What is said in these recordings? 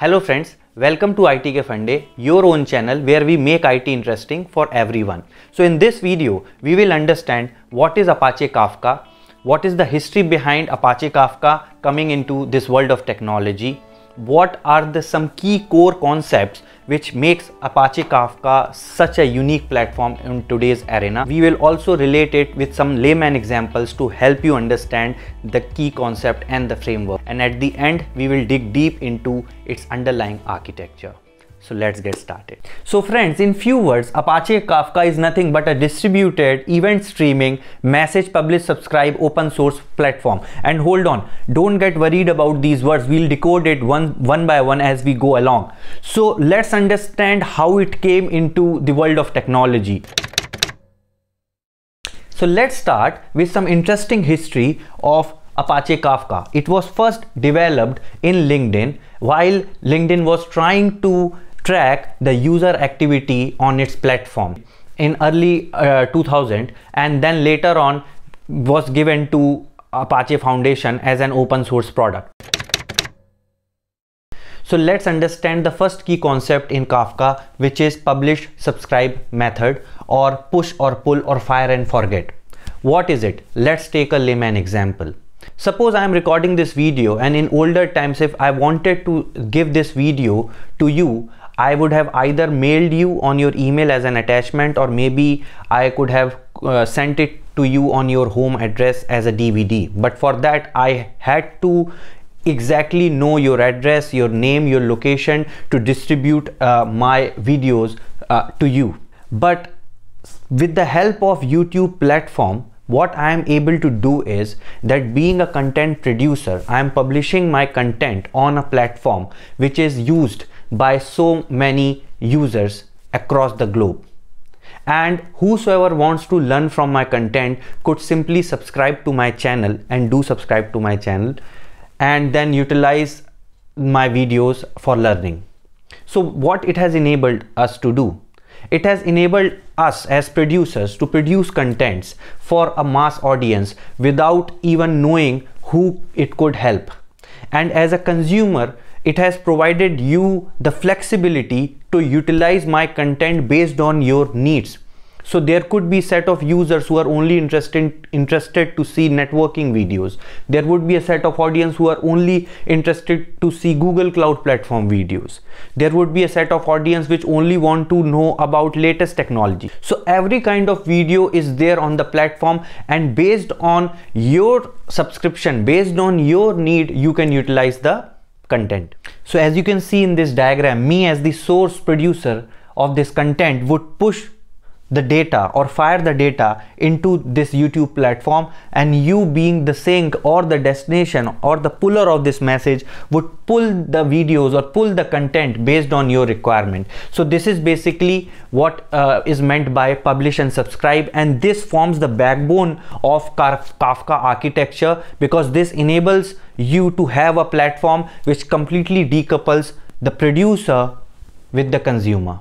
Hello friends, welcome to ITK Funday, your own channel where we make IT interesting for everyone. So in this video, we will understand what is Apache Kafka, what is the history behind Apache Kafka coming into this world of technology, what are the some key core concepts which makes Apache Kafka such a unique platform in today's arena. We will also relate it with some layman examples to help you understand the key concept and the framework. And at the end, we will dig deep into its underlying architecture. So let's get started. So friends, in few words, Apache Kafka is nothing but a distributed event streaming, message, publish, subscribe, open source platform. And hold on, don't get worried about these words. We'll decode it one, one by one as we go along. So let's understand how it came into the world of technology. So let's start with some interesting history of Apache Kafka. It was first developed in LinkedIn while LinkedIn was trying to track the user activity on its platform in early uh, 2000 and then later on was given to Apache Foundation as an open source product. So let's understand the first key concept in Kafka which is publish subscribe method or push or pull or fire and forget. What is it? Let's take a layman example. Suppose I am recording this video and in older times if I wanted to give this video to you, I would have either mailed you on your email as an attachment or maybe I could have uh, sent it to you on your home address as a DVD. But for that I had to exactly know your address, your name, your location to distribute uh, my videos uh, to you. But with the help of YouTube platform, what I am able to do is that being a content producer, I am publishing my content on a platform which is used by so many users across the globe. And whosoever wants to learn from my content could simply subscribe to my channel and do subscribe to my channel and then utilize my videos for learning. So what it has enabled us to do? It has enabled us as producers to produce contents for a mass audience without even knowing who it could help. And as a consumer, it has provided you the flexibility to utilize my content based on your needs so there could be set of users who are only interested interested to see networking videos there would be a set of audience who are only interested to see google cloud platform videos there would be a set of audience which only want to know about latest technology so every kind of video is there on the platform and based on your subscription based on your need you can utilize the content. So as you can see in this diagram, me as the source producer of this content would push the data or fire the data into this YouTube platform and you being the sink or the destination or the puller of this message would pull the videos or pull the content based on your requirement. So this is basically what uh, is meant by publish and subscribe and this forms the backbone of Kafka architecture because this enables you to have a platform which completely decouples the producer with the consumer.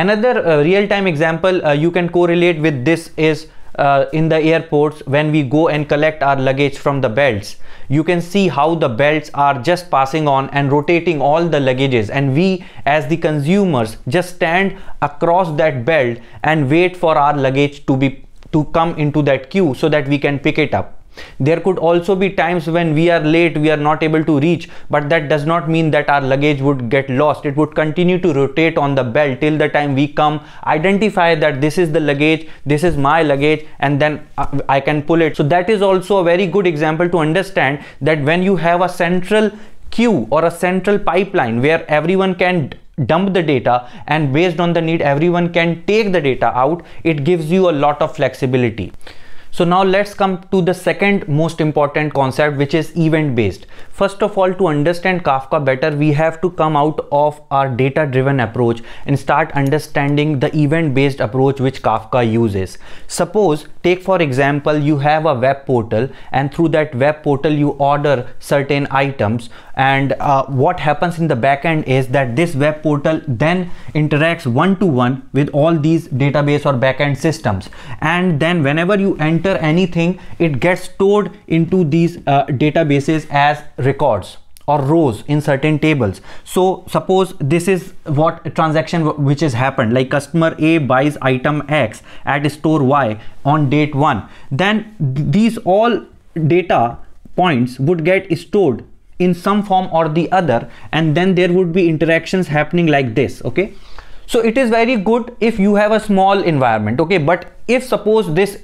Another uh, real-time example uh, you can correlate with this is uh, in the airports when we go and collect our luggage from the belts you can see how the belts are just passing on and rotating all the luggages and we as the consumers just stand across that belt and wait for our luggage to be to come into that queue so that we can pick it up there could also be times when we are late, we are not able to reach, but that does not mean that our luggage would get lost. It would continue to rotate on the belt till the time we come, identify that this is the luggage, this is my luggage, and then uh, I can pull it. So that is also a very good example to understand that when you have a central queue or a central pipeline where everyone can dump the data and based on the need everyone can take the data out it gives you a lot of flexibility so now let's come to the second most important concept, which is event based. First of all, to understand Kafka better, we have to come out of our data driven approach and start understanding the event based approach which Kafka uses. Suppose, take for example, you have a web portal and through that web portal you order certain items and uh, what happens in the backend is that this web portal then interacts one to one with all these database or backend systems and then whenever you enter anything it gets stored into these uh, databases as records or rows in certain tables so suppose this is what transaction which has happened like customer a buys item x at store y on date 1 then these all data points would get stored in some form or the other and then there would be interactions happening like this okay so it is very good if you have a small environment okay but if suppose this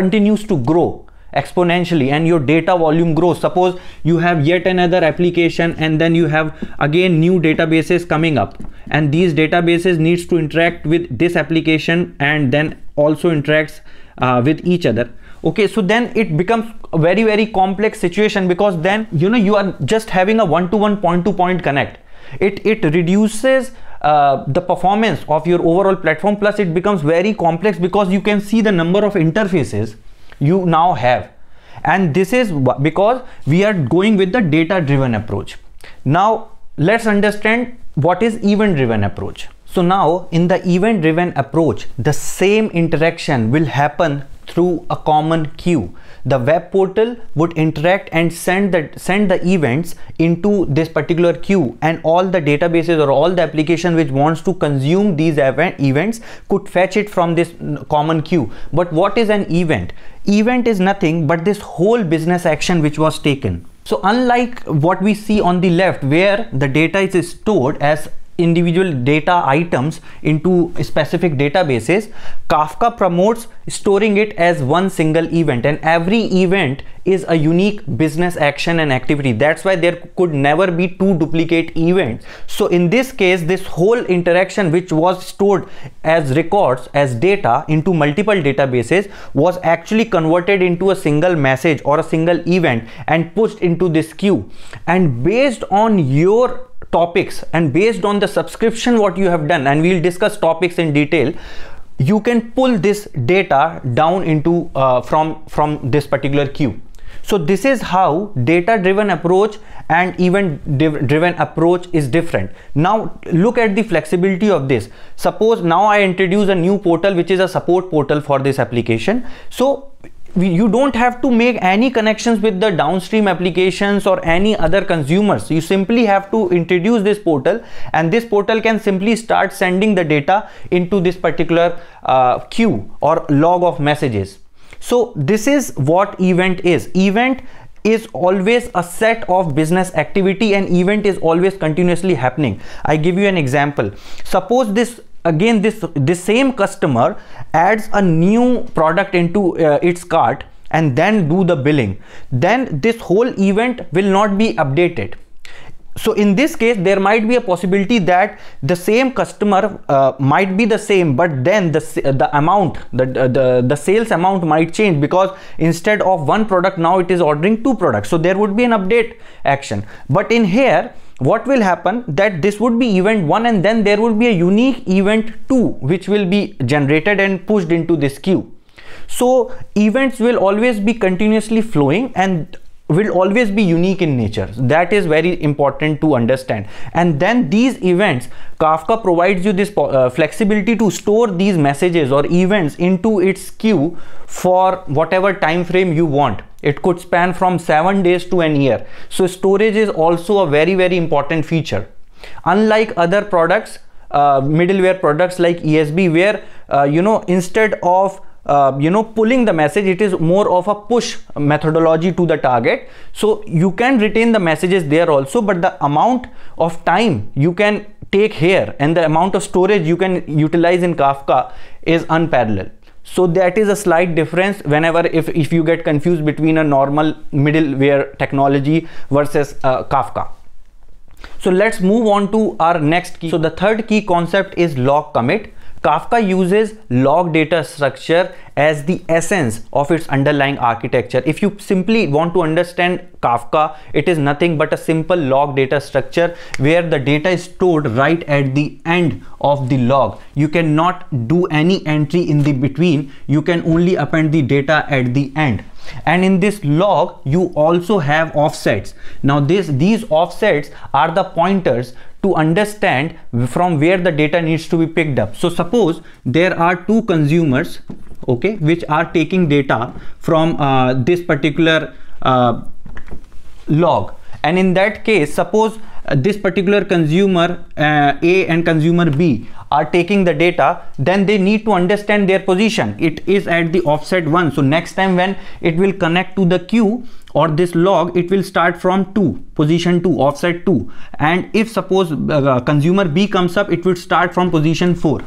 continues to grow exponentially and your data volume grows suppose you have yet another application and then you have again new databases coming up and these databases needs to interact with this application and then also interacts uh, with each other okay so then it becomes a very very complex situation because then you know you are just having a one-to-one point-to-point connect it it reduces uh, the performance of your overall platform plus it becomes very complex because you can see the number of interfaces you now have and this is because we are going with the data driven approach now let's understand what is event driven approach so now in the event driven approach the same interaction will happen through a common queue the web portal would interact and send the send the events into this particular queue and all the databases or all the application which wants to consume these event, events could fetch it from this common queue but what is an event event is nothing but this whole business action which was taken so unlike what we see on the left where the data is stored as individual data items into specific databases, Kafka promotes storing it as one single event and every event is a unique business action and activity. That's why there could never be two duplicate events. So in this case, this whole interaction which was stored as records, as data into multiple databases was actually converted into a single message or a single event and pushed into this queue. And based on your topics and based on the subscription what you have done and we'll discuss topics in detail you can pull this data down into uh, from from this particular queue so this is how data driven approach and event driven approach is different. Now look at the flexibility of this. Suppose now I introduce a new portal which is a support portal for this application. So you don't have to make any connections with the downstream applications or any other consumers you simply have to introduce this portal and this portal can simply start sending the data into this particular uh, queue or log of messages so this is what event is event is always a set of business activity and event is always continuously happening i give you an example suppose this again this this same customer adds a new product into uh, its cart and then do the billing then this whole event will not be updated so in this case there might be a possibility that the same customer uh, might be the same but then the the amount the, the the sales amount might change because instead of one product now it is ordering two products so there would be an update action but in here what will happen that this would be event 1 and then there will be a unique event 2 which will be generated and pushed into this queue so events will always be continuously flowing and will always be unique in nature that is very important to understand and then these events Kafka provides you this uh, flexibility to store these messages or events into its queue for whatever time frame you want it could span from 7 days to an year so storage is also a very very important feature unlike other products uh, middleware products like ESB where uh, you know instead of uh, you know pulling the message it is more of a push methodology to the target so you can retain the messages there also but the amount of time you can take here and the amount of storage you can utilize in kafka is unparalleled so that is a slight difference whenever if, if you get confused between a normal middleware technology versus uh, kafka so let's move on to our next key so the third key concept is log commit Kafka uses log data structure as the essence of its underlying architecture. If you simply want to understand Kafka, it is nothing but a simple log data structure where the data is stored right at the end of the log. You cannot do any entry in the between. You can only append the data at the end. And in this log, you also have offsets. Now this, these offsets are the pointers to understand from where the data needs to be picked up. So suppose there are two consumers, okay, which are taking data from uh, this particular uh, log. And in that case, suppose uh, this particular consumer uh, A and consumer B are taking the data, then they need to understand their position. It is at the offset one. So next time when it will connect to the queue, or this log it will start from 2 position 2 offset 2 and if suppose uh, uh, consumer b comes up it will start from position 4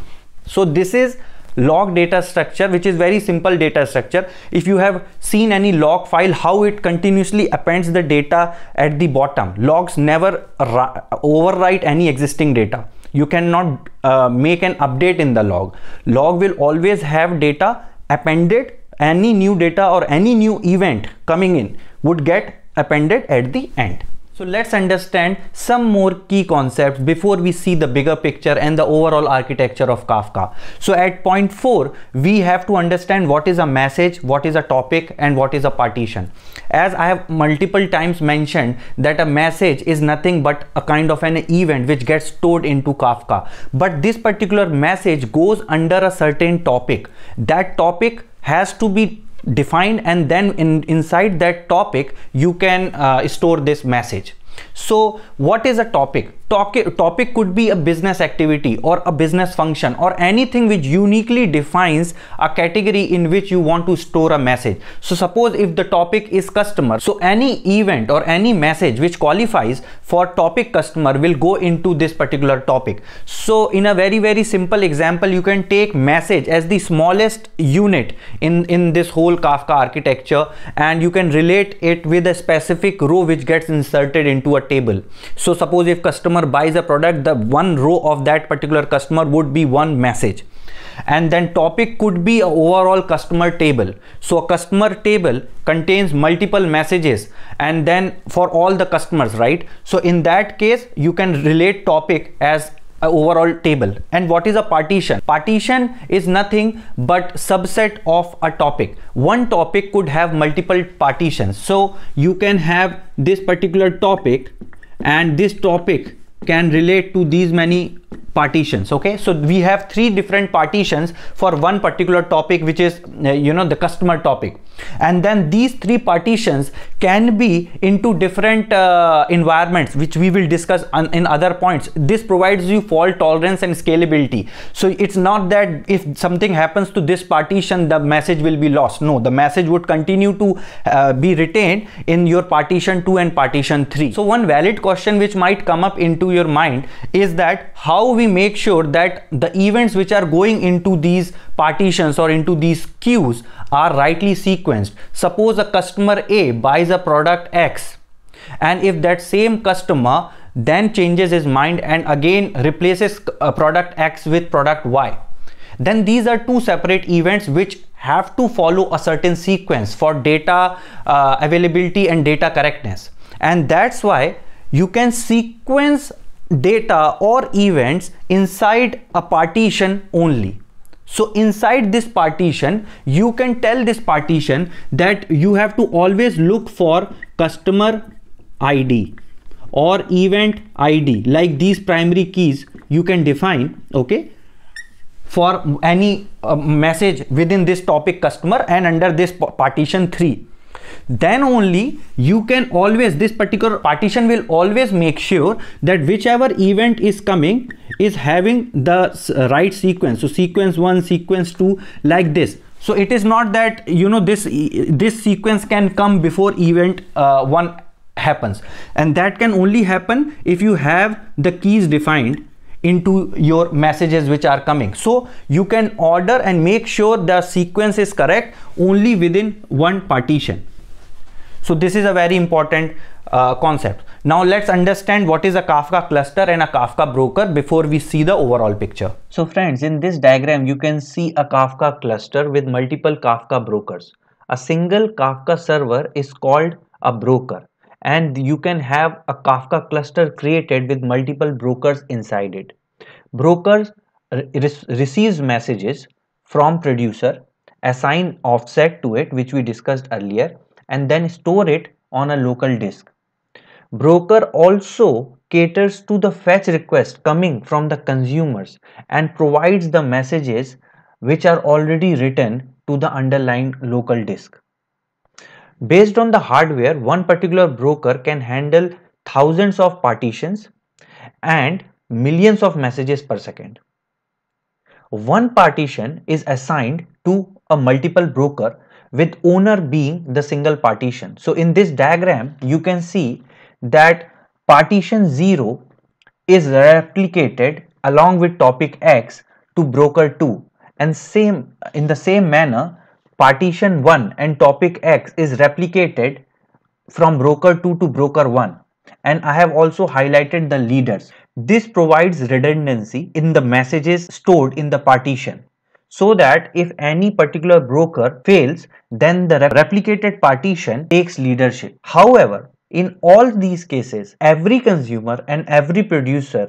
so this is log data structure which is very simple data structure if you have seen any log file how it continuously appends the data at the bottom logs never overwrite any existing data you cannot uh, make an update in the log log will always have data appended any new data or any new event coming in would get appended at the end. So let's understand some more key concepts before we see the bigger picture and the overall architecture of Kafka. So at point 4, we have to understand what is a message, what is a topic and what is a partition. As I have multiple times mentioned that a message is nothing but a kind of an event which gets stored into Kafka. But this particular message goes under a certain topic. That topic has to be defined and then in, inside that topic you can uh, store this message so what is a topic topic could be a business activity or a business function or anything which uniquely defines a category in which you want to store a message so suppose if the topic is customer so any event or any message which qualifies for topic customer will go into this particular topic so in a very very simple example you can take message as the smallest unit in in this whole kafka architecture and you can relate it with a specific row which gets inserted into a table so suppose if customer customer buys a product the one row of that particular customer would be one message and then topic could be a overall customer table so a customer table contains multiple messages and then for all the customers right so in that case you can relate topic as a overall table and what is a partition partition is nothing but subset of a topic one topic could have multiple partitions so you can have this particular topic and this topic can relate to these many partitions okay so we have three different partitions for one particular topic which is uh, you know the customer topic and then these three partitions can be into different uh, environments which we will discuss on, in other points this provides you fault tolerance and scalability so it's not that if something happens to this partition the message will be lost no the message would continue to uh, be retained in your partition 2 and partition 3 so one valid question which might come up into your mind is that how how we make sure that the events which are going into these partitions or into these queues are rightly sequenced. Suppose a customer A buys a product X and if that same customer then changes his mind and again replaces a uh, product X with product Y then these are two separate events which have to follow a certain sequence for data uh, availability and data correctness and that's why you can sequence data or events inside a partition only. So inside this partition, you can tell this partition that you have to always look for customer ID or event ID like these primary keys you can define okay for any uh, message within this topic customer and under this partition 3 then only you can always this particular partition will always make sure that whichever event is coming is having the uh, right sequence so sequence 1 sequence 2 like this so it is not that you know this this sequence can come before event uh, 1 happens and that can only happen if you have the keys defined into your messages which are coming so you can order and make sure the sequence is correct only within one partition so this is a very important uh, concept. Now let's understand what is a Kafka cluster and a Kafka broker before we see the overall picture. So friends, in this diagram, you can see a Kafka cluster with multiple Kafka brokers. A single Kafka server is called a broker and you can have a Kafka cluster created with multiple brokers inside it. Brokers re receives messages from producer, assign offset to it which we discussed earlier and then store it on a local disk. Broker also caters to the fetch request coming from the consumers and provides the messages which are already written to the underlying local disk. Based on the hardware, one particular broker can handle thousands of partitions and millions of messages per second. One partition is assigned to a multiple broker with owner being the single partition. So in this diagram, you can see that partition 0 is replicated along with topic X to broker 2 and same in the same manner partition 1 and topic X is replicated from broker 2 to broker 1 and I have also highlighted the leaders. This provides redundancy in the messages stored in the partition so that if any particular broker fails, then the replicated partition takes leadership. However, in all these cases, every consumer and every producer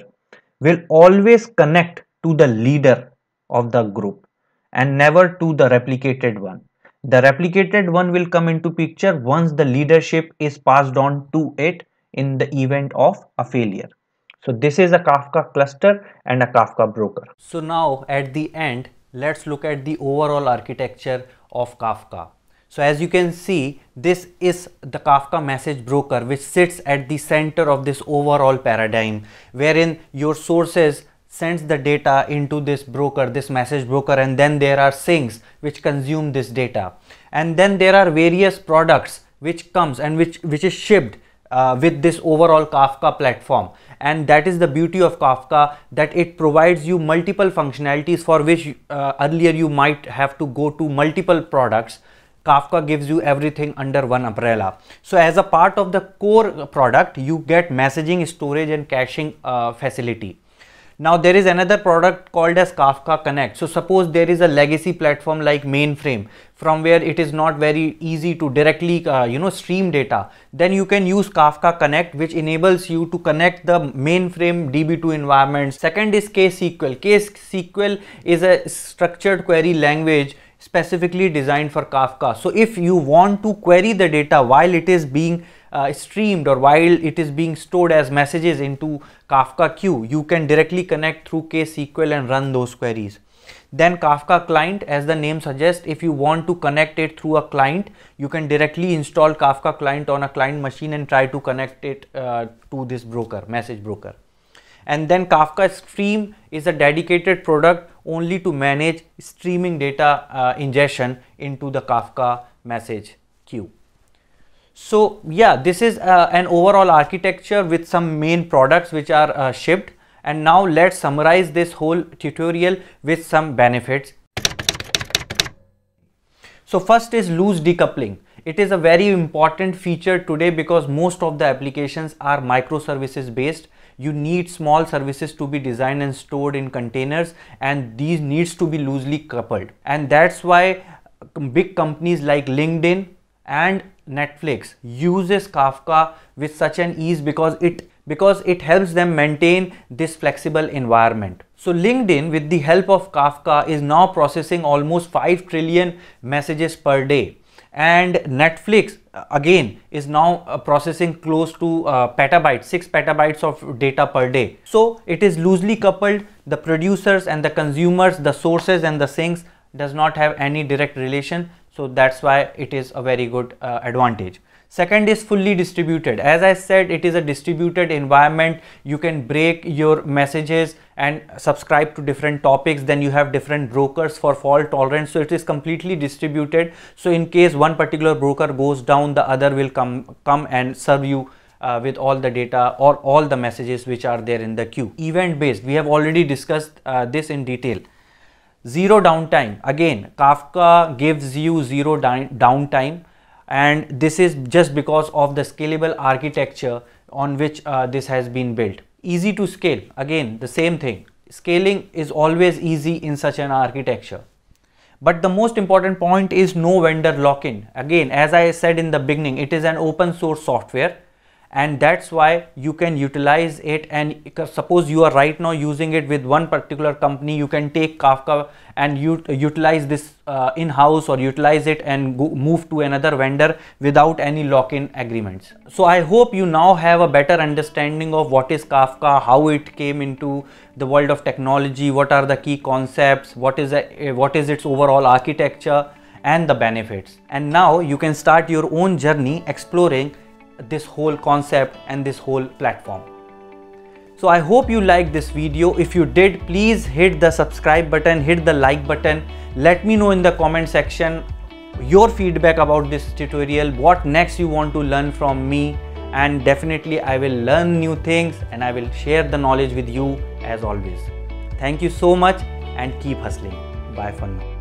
will always connect to the leader of the group and never to the replicated one. The replicated one will come into picture once the leadership is passed on to it in the event of a failure. So this is a Kafka cluster and a Kafka broker. So now at the end, let's look at the overall architecture of Kafka. So as you can see, this is the Kafka message broker which sits at the center of this overall paradigm wherein your sources sends the data into this broker, this message broker and then there are sinks which consume this data. And then there are various products which comes and which, which is shipped uh, with this overall Kafka platform and that is the beauty of Kafka that it provides you multiple functionalities for which uh, earlier you might have to go to multiple products. Kafka gives you everything under one umbrella. So as a part of the core product, you get messaging, storage and caching uh, facility. Now there is another product called as Kafka Connect. So suppose there is a legacy platform like mainframe from where it is not very easy to directly uh, you know stream data then you can use Kafka Connect which enables you to connect the mainframe DB2 environment. Second is KSQL. KSQL is a structured query language specifically designed for Kafka. So if you want to query the data while it is being uh, streamed or while it is being stored as messages into Kafka queue, you can directly connect through KSQL and run those queries. Then Kafka client, as the name suggests, if you want to connect it through a client, you can directly install Kafka client on a client machine and try to connect it uh, to this broker, message broker. And then Kafka Stream is a dedicated product only to manage streaming data uh, ingestion into the Kafka message queue. So yeah, this is uh, an overall architecture with some main products which are uh, shipped. And now let's summarize this whole tutorial with some benefits. So first is loose decoupling. It is a very important feature today because most of the applications are microservices based. You need small services to be designed and stored in containers and these needs to be loosely coupled. And that's why uh, big companies like LinkedIn and Netflix uses Kafka with such an ease because it because it helps them maintain this flexible environment. So LinkedIn with the help of Kafka is now processing almost 5 trillion messages per day and Netflix uh, again is now uh, processing close to uh, petabytes 6 petabytes of data per day so it is loosely coupled the producers and the consumers the sources and the sinks does not have any direct relation so that's why it is a very good uh, advantage second is fully distributed as i said it is a distributed environment you can break your messages and subscribe to different topics then you have different brokers for fault tolerance so it is completely distributed so in case one particular broker goes down the other will come come and serve you uh, with all the data or all the messages which are there in the queue event based we have already discussed uh, this in detail zero downtime again kafka gives you zero downtime and this is just because of the scalable architecture on which uh, this has been built easy to scale again the same thing scaling is always easy in such an architecture but the most important point is no vendor lock-in again as i said in the beginning it is an open source software and that's why you can utilize it and suppose you are right now using it with one particular company you can take Kafka and utilize this uh, in-house or utilize it and move to another vendor without any lock-in agreements. So I hope you now have a better understanding of what is Kafka, how it came into the world of technology, what are the key concepts, what is, a, eh, what is its overall architecture and the benefits. And now you can start your own journey exploring this whole concept and this whole platform. So I hope you liked this video. If you did, please hit the subscribe button, hit the like button. Let me know in the comment section your feedback about this tutorial, what next you want to learn from me and definitely I will learn new things and I will share the knowledge with you as always. Thank you so much and keep hustling. Bye for now.